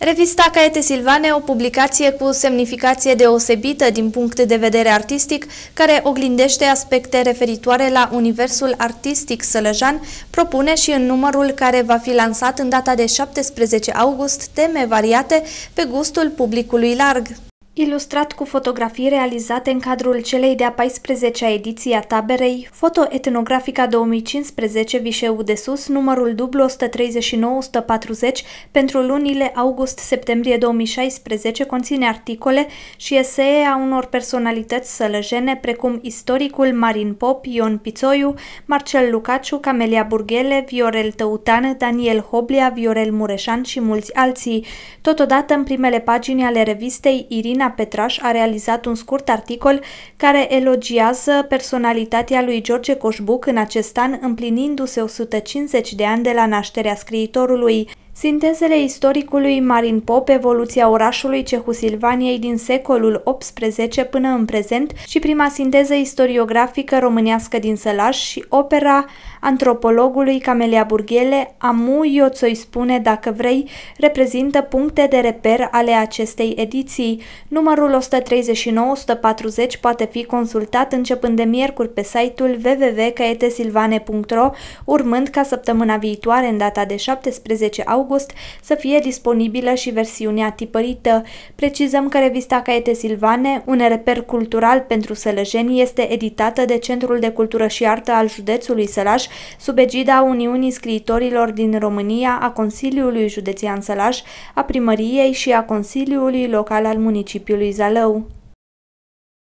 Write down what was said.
Revista Caete Silvane, o publicație cu semnificație deosebită din punct de vedere artistic, care oglindește aspecte referitoare la universul artistic sălăjan, propune și în numărul care va fi lansat în data de 17 august teme variate pe gustul publicului larg. Ilustrat cu fotografii realizate în cadrul celei de-a 14-a ediție a taberei, fotoetnografica 2015 Vișeu de Sus, numărul dublu 139-140 pentru lunile august-septembrie 2016 conține articole și esee a unor personalități sălăjene precum istoricul Marin Pop, Ion Pițoiu, Marcel Lucaciu, Camelia Burghele, Viorel Tăutan, Daniel Hoblia, Viorel Mureșan și mulți alții. Totodată în primele pagini ale revistei Irina Ana Petraș a realizat un scurt articol care elogiază personalitatea lui George Coșbuc în acest an, împlinindu-se 150 de ani de la nașterea scriitorului. Sintezele istoricului Marin Pop, evoluția orașului Cehusilvaniei din secolul XVIII până în prezent și prima sinteză istoriografică românească din Sălaș și opera antropologului Camelia Burghele, Amu eu ți spune dacă vrei, reprezintă puncte de reper ale acestei ediții. Numărul 139-140 poate fi consultat începând de miercuri pe site-ul www.caetesilvane.ro, urmând ca săptămâna viitoare, în data de 17 august, august să fie disponibilă și versiunea tipărită. Precizăm că revista Caete Silvane, un reper cultural pentru sălăjeni, este editată de Centrul de Cultură și Artă al județului Sălaș, sub egida Uniunii Scriitorilor din România, a Consiliului Județean Sălaș, a Primăriei și a Consiliului Local al Municipiului Zalău.